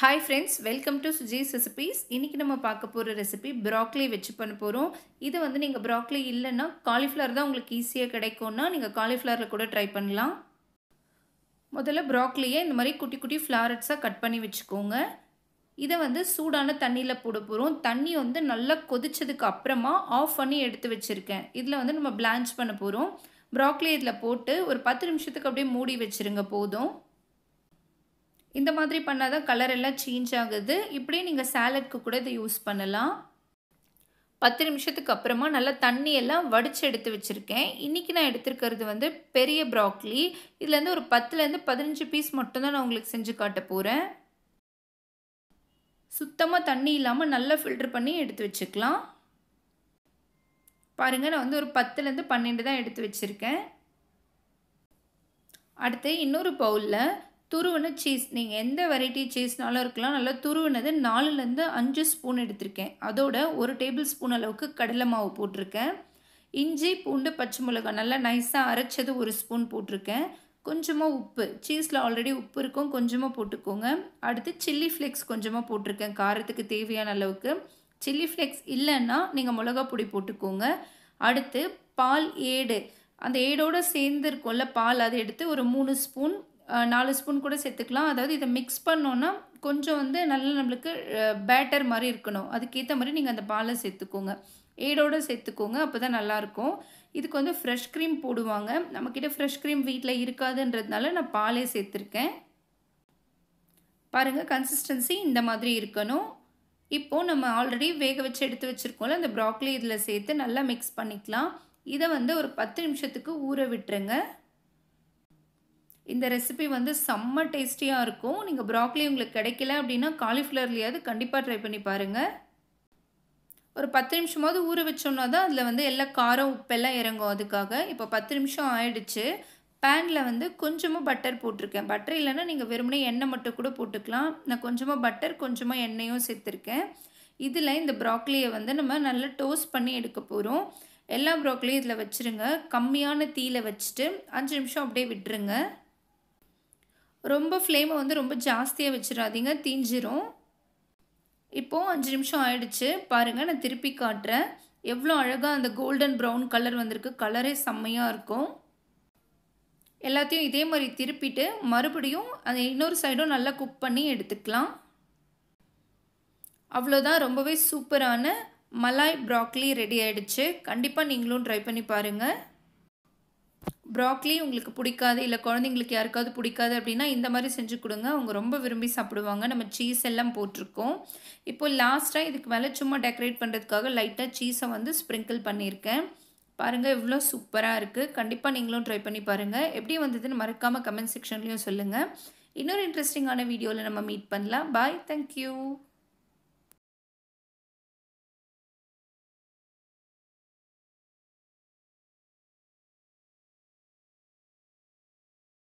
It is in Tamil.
hi friends welcome to Sujee's recipes இன்றைக்கி நம்ம பார்க்க போகிற ரெசிபி ப்ராக்லி வச்சு பண்ண போகிறோம் இது வந்து நீங்கள் ப்ராக்லி இல்லைன்னா காலிஃப்ளவர் தான் உங்களுக்கு ஈஸியாக கிடைக்கும்னா நீங்கள் காலிஃப்ளவரில் கூட ட்ரை பண்ணலாம் முதல்ல ப்ராக்லியை இந்த மாதிரி குட்டி குட்டி ஃப்ளாரட்ஸாக கட் பண்ணி வச்சுக்கோங்க இதை வந்து சூடான தண்ணியில் போட போகிறோம் தண்ணி வந்து நல்லா கொதிச்சதுக்கு அப்புறமா ஆஃப் பண்ணி எடுத்து வச்சுருக்கேன் இதில் வந்து நம்ம பிளான்ச் பண்ண போகிறோம் ப்ராக்லி இதில் போட்டு ஒரு பத்து நிமிஷத்துக்கு அப்படியே மூடி வச்சுருங்க போதும் இந்த மாதிரி பண்ணால் தான் கலர் எல்லாம் சேஞ்ச் ஆகுது இப்படியே நீங்கள் சேலட்க்கு கூட இதை யூஸ் பண்ணலாம் பத்து நிமிஷத்துக்கு அப்புறமா நல்லா தண்ணியெல்லாம் வடித்து எடுத்து வச்சுருக்கேன் இன்றைக்கி நான் எடுத்துருக்கிறது வந்து பெரிய ப்ராக்லி இதுலேருந்து ஒரு பத்துலேருந்து பதினஞ்சு பீஸ் மட்டும்தான் நான் உங்களுக்கு செஞ்சு காட்ட போகிறேன் சுத்தமாக தண்ணி இல்லாமல் நல்லா ஃபில்ட்ரு பண்ணி எடுத்து வச்சுக்கலாம் பாருங்கள் நான் வந்து ஒரு பத்துலேருந்து பன்னெண்டு தான் எடுத்து வச்சுருக்கேன் அடுத்து இன்னொரு பவுலில் துருவன சீஸ் நீங்கள் எந்த வெரைட்டி சீஸ்னாலும் இருக்கலாம் நல்லா துருவினது நாலுலேருந்து அஞ்சு ஸ்பூன் எடுத்திருக்கேன் அதோட ஒரு டேபிள் ஸ்பூன் அளவுக்கு கடலை மாவு போட்டிருக்கேன் இஞ்சி பூண்டு பச்சை மிளகா நல்லா நைஸாக அரைச்சது ஒரு ஸ்பூன் போட்டிருக்கேன் கொஞ்சமாக உப்பு சீஸில் ஆல்ரெடி உப்பு இருக்கும் கொஞ்சமாக போட்டுக்கோங்க அடுத்து சில்லி ஃப்ளேக்ஸ் கொஞ்சமாக போட்டிருக்கேன் காரத்துக்கு தேவையான அளவுக்கு சில்லி ஃப்ளேக்ஸ் இல்லைன்னா நீங்கள் மிளகா பொடி போட்டுக்கோங்க அடுத்து பால் ஏடு அந்த ஏடோடு சேர்ந்து இருக்கும்ல பால் அதை எடுத்து ஒரு மூணு ஸ்பூன் நாலு ஸ்பூன் கூட சேர்த்துக்கலாம் அதாவது இதை மிக்ஸ் பண்ணோன்னா கொஞ்சம் வந்து நல்லா நம்மளுக்கு பேட்டர் மாதிரி இருக்கணும் அதுக்கேற்ற மாதிரி நீங்கள் அந்த பாலை சேர்த்துக்கோங்க ஏடோடு சேர்த்துக்கோங்க அப்போ தான் நல்லாயிருக்கும் இதுக்கு வந்து ஃப்ரெஷ் க்ரீம் போடுவாங்க நம்மக்கிட்ட ஃப்ரெஷ் க்ரீம் வீட்டில் இருக்காதுன்றதுனால நான் பாலே சேர்த்துருக்கேன் பாருங்கள் கன்சிஸ்டன்சி இந்த மாதிரி இருக்கணும் இப்போது நம்ம ஆல்ரெடி வேக வச்சு எடுத்து வச்சுருக்கோம்ல அந்த ப்ராக்லி இதில் சேர்த்து நல்லா மிக்ஸ் பண்ணிக்கலாம் இதை வந்து ஒரு பத்து நிமிஷத்துக்கு ஊற விட்டுருங்க இந்த ரெசிபி வந்து செம்ம டேஸ்டியாக இருக்கும் நீங்கள் ப்ராக்லி உங்களுக்கு கிடைக்கல அப்படின்னா காலிஃப்ளவர்லையாவது கண்டிப்பாக ட்ரை பண்ணி பாருங்கள் ஒரு பத்து நிமிஷமாவது ஊற வச்சோம்னா தான் அதில் வந்து எல்லா காரம் உப்பெல்லாம் இறங்கும் அதுக்காக இப்போ பத்து நிமிஷம் ஆயிடுச்சு பேனில் வந்து கொஞ்சமாக பட்டர் போட்டிருக்கேன் பட்டர் இல்லைன்னா நீங்கள் வெறுமனே எண்ணெய் மட்டும் கூட போட்டுக்கலாம் நான் கொஞ்சமாக பட்டர் கொஞ்சமாக எண்ணெயும் சேர்த்துருக்கேன் இதில் இந்த ப்ராக்லியை வந்து நம்ம நல்லா டோஸ்ட் பண்ணி எடுக்க போகிறோம் எல்லா ப்ராக்லியும் இதில் வச்சுருங்க கம்மியான தீயில் வச்சுட்டு அஞ்சு நிமிஷம் அப்படியே விட்டுருங்க ரொம்ப ஃப்ளேமை வந்து ரொம்ப ஜாஸ்தியாக வச்சிடாதீங்க தீஞ்சிரும் இப்போது அஞ்சு நிமிஷம் ஆயிடுச்சு பாருங்கள் நான் திருப்பி காட்டுறேன் எவ்வளோ அழகாக அந்த கோல்டன் ப்ரௌன் கலர் வந்திருக்கு கலரே செம்மையாக இருக்கும் எல்லாத்தையும் இதே மாதிரி திருப்பிட்டு மறுபடியும் அந்த இன்னொரு சைடும் நல்லா குக் பண்ணி எடுத்துக்கலாம் அவ்வளோதான் ரொம்பவே சூப்பரான மலாய் ப்ராக்லி ரெடி ஆகிடுச்சு கண்டிப்பாக நீங்களும் ட்ரை பண்ணி பாருங்கள் ப்ராக்லி உங்களுக்கு பிடிக்காது இல்லை குழந்தைங்களுக்கு யாருக்காவது பிடிக்காது அப்படின்னா இந்த மாதிரி செஞ்சு கொடுங்க அவங்க ரொம்ப விரும்பி சாப்பிடுவாங்க நம்ம சீஸ் எல்லாம் போட்டிருக்கோம் இப்போ லாஸ்ட்டாக இதுக்கு மேலே சும்மா டெக்கரேட் பண்ணுறதுக்காக லைட்டாக சீஸை வந்து ஸ்ப்ரிங்கிள் பண்ணியிருக்கேன் பாருங்கள் இவ்வளோ சூப்பராக இருக்குது கண்டிப்பாக நீங்களும் ட்ரை பண்ணி பாருங்கள் எப்படி வந்ததுன்னு மறக்காமல் கமெண்ட் செக்ஷன்லேயும் சொல்லுங்கள் இன்னொரு இன்ட்ரெஸ்டிங்கான வீடியோவில் நம்ம மீட் பண்ணலாம் பாய் தேங்க்யூ